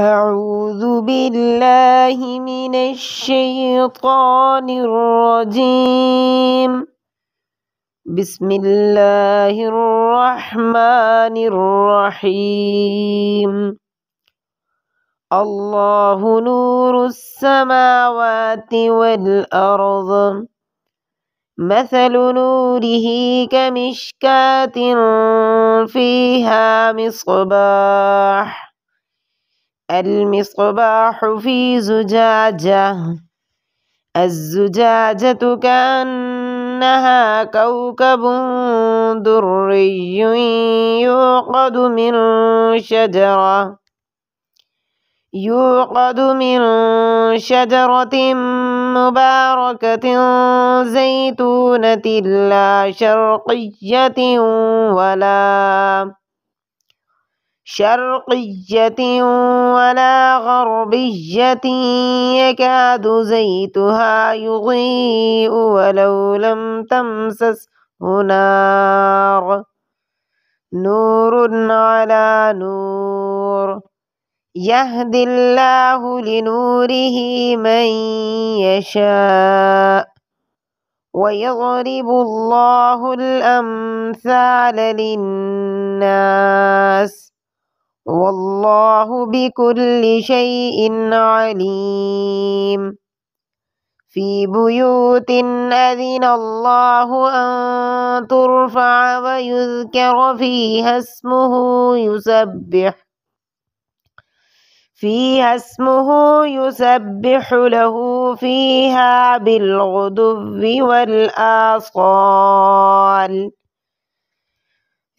أعوذ بالله من الشيطان الرجيم بسم الله الرحمن الرحيم الله نور السماوات والأرض مثل نوره كمشكاة فيها مصباح المصباح في زجاجة الزجاجة كأنها كوكب دري يوقد من شجرة يوقد من شجرة مباركة زيتونة لا شرقية ولا شرقية ولا غربية يكاد زيتها يضيء ولو لم تمسسه نار نور على نور يهدي الله لنوره من يشاء ويضرب الله الأمثال للناس والله بكل شيء عليم في بيوت أذن الله أن ترفع ويذكر فيها اسمه يسبح فيها اسمه يسبح له فيها بالغدو والآصال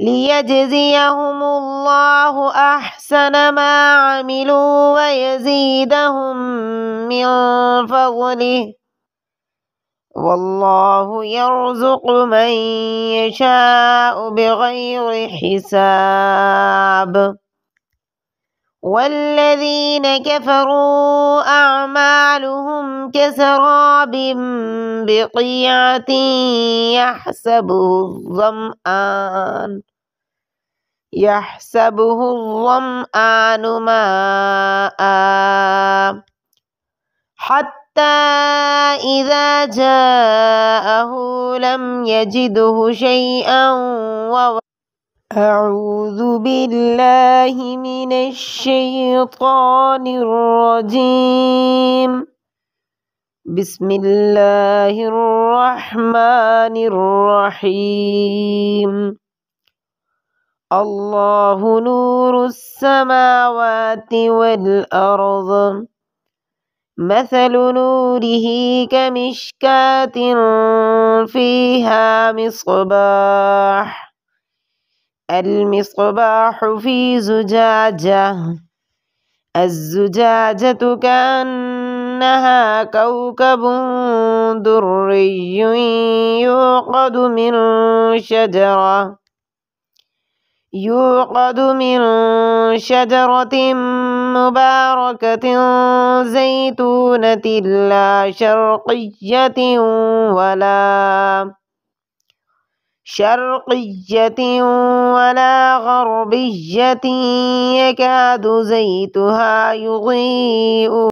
ليجزيهم الله أحسن ما عملوا ويزيدهم من فضله والله يرزق من يشاء بغير حساب والذين كفروا أعمالهم كسراب بقيعة يحسبه الظمآن يحسبه الظمآن ماء حتى إذا جاءه لم يجده شيئا ووجده أعوذ بالله من الشيطان الرجيم بسم الله الرحمن الرحيم الله نور السماوات والأرض مثل نوره كمشكاة فيها مصباح المصباح في زجاجة الزجاجة كأنها كوكب دري يوقد من شجرة يوقد من شجرة مباركة زيتونة لا شرقية ولا شرقية ولا غربية يكاد زيتها يضيء